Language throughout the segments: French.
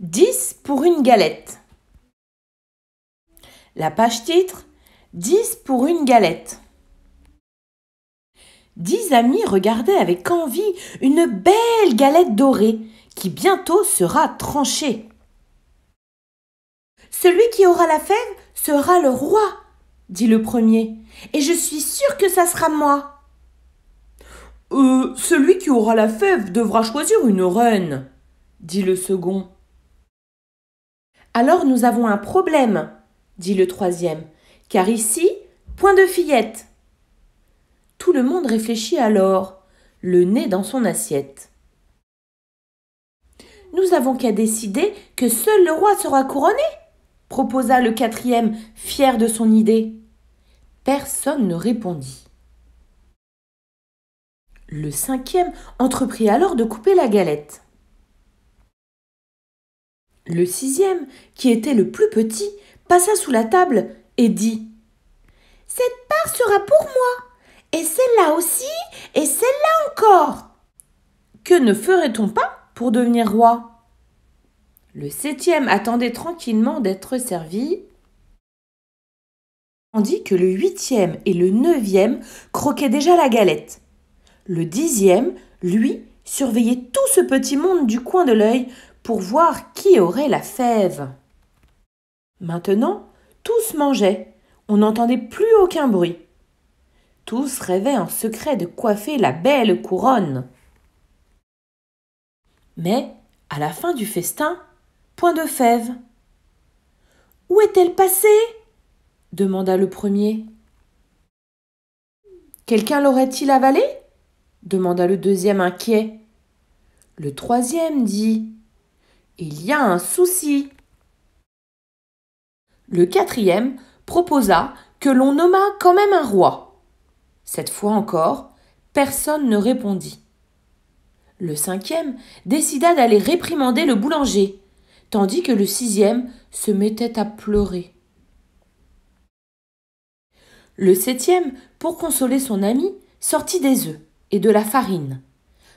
10 pour une galette. La page titre 10 pour une galette. Dix amis regardaient avec envie une belle galette dorée qui bientôt sera tranchée. Celui qui aura la fève sera le roi, dit le premier, et je suis sûr que ça sera moi. Euh, celui qui aura la fève devra choisir une reine, dit le second. Alors nous avons un problème, dit le troisième, car ici, point de fillette. Tout le monde réfléchit alors, le nez dans son assiette. Nous avons qu'à décider que seul le roi sera couronné, proposa le quatrième, fier de son idée. Personne ne répondit. Le cinquième entreprit alors de couper la galette. Le sixième, qui était le plus petit, passa sous la table et dit Cette part sera pour moi, et celle-là aussi, et celle-là encore. Que ne ferait-on pas pour devenir roi Le septième attendait tranquillement d'être servi, tandis que le huitième et le neuvième croquaient déjà la galette. Le dixième, lui, surveillait tout ce petit monde du coin de l'œil pour voir qui aurait la fève. Maintenant, tous mangeaient, on n'entendait plus aucun bruit. Tous rêvaient en secret de coiffer la belle couronne. Mais, à la fin du festin, point de fève. Où est-elle passée demanda le premier. Quelqu'un l'aurait-il avalée demanda le deuxième inquiet. Le troisième dit il y a un souci. Le quatrième proposa que l'on nommât quand même un roi. Cette fois encore, personne ne répondit. Le cinquième décida d'aller réprimander le boulanger, tandis que le sixième se mettait à pleurer. Le septième, pour consoler son ami, sortit des œufs et de la farine.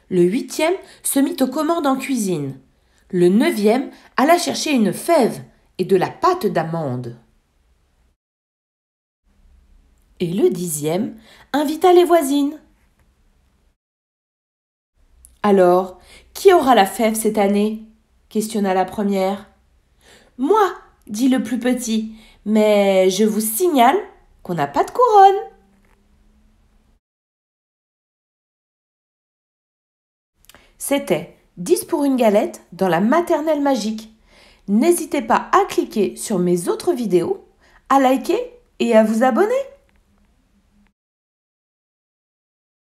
Le huitième se mit aux commandes en cuisine. Le neuvième alla chercher une fève et de la pâte d'amande. Et le dixième invita les voisines. Alors, qui aura la fève cette année questionna la première. Moi, dit le plus petit, mais je vous signale qu'on n'a pas de couronne. C'était 10 pour une galette dans la maternelle magique. N'hésitez pas à cliquer sur mes autres vidéos, à liker et à vous abonner.